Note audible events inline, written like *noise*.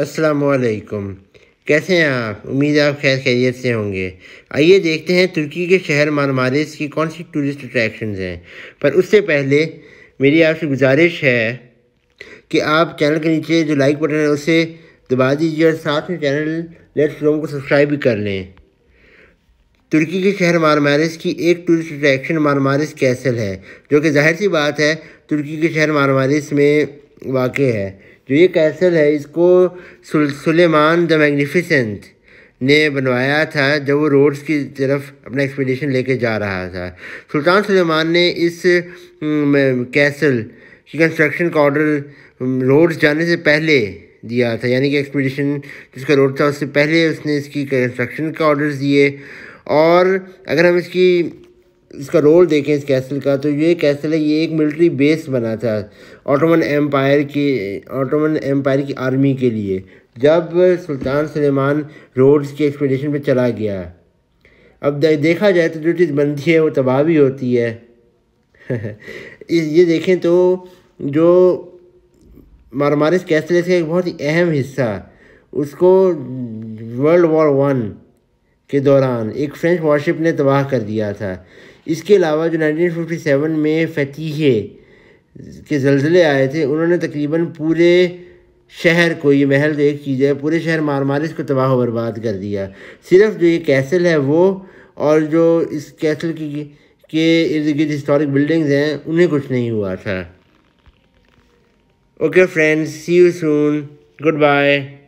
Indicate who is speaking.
Speaker 1: अस्सलाम वालेकुम कैसे हैं आप उम्मीद आप खैर खैरियत से होंगे आइए देखते हैं तुर्की के शहर मारमारिस की कौन सी टूरिस्ट अट्रैक्शंस हैं पर उससे पहले मेरी आपसे गुजारिश है कि आप चैनल के नीचे जो लाइक बटन है उसे दबा दीजिए और साथ में चैनल लेट्स लोगों को सब्सक्राइब भी कर लें तुर्की के शहर मारमारिस की एक टूरिस्ट अट्रैक्शन मारमारिस कैसल है जो कि जाहिर सी बात है तुर्की के शहर मारमारिस में वाक़ है जो तो ये कैसल है इसको सुल, सुलेमान द मैग्निफिसेंट ने बनवाया था जब वो रोड्स की तरफ अपना एक्सपीडिशन लेके जा रहा था सुल्तान सुलेमान ने इस कैसल की कंस्ट्रक्शन का ऑर्डर रोड्स जाने से पहले दिया था यानी कि एक्सपीडिशन जिसका रोड था उससे पहले उसने इसकी कंस्ट्रक्शन का ऑर्डर्स दिए और अगर हम इसकी इसका रोल देखें इस कैसल का तो ये कैसल है ये एक मिलिट्री बेस बना था ऑटोमन एम्पायर की ऑटोमन एम्पायर की आर्मी के लिए जब सुल्तान सलेमान रोड्स के एक्सपेडिशन पर चला गया अब देखा जाए तो जो चीज़ बनती है वो तबाह भी होती है *laughs* ये देखें तो जो मारमारिस कैसल इसका एक बहुत ही अहम हिस्सा उसको वर्ल्ड वॉर वन के दौरान एक फ्रेंच वॉरशिप ने तबाह कर दिया था इसके अलावा जो 1957 में फतीहे के जल्जले आए थे उन्होंने तकरीबन पूरे शहर को ये महल तो एक चीज़ है पूरे शहर मार मार इसको तबाह बर्बाद कर दिया सिर्फ जो ये कैसल है वो और जो इस कैसल की के इर्द गिर्द हिस्टोरिक बिल्डिंग्स हैं उन्हें कुछ नहीं हुआ था okay friends see you soon good bye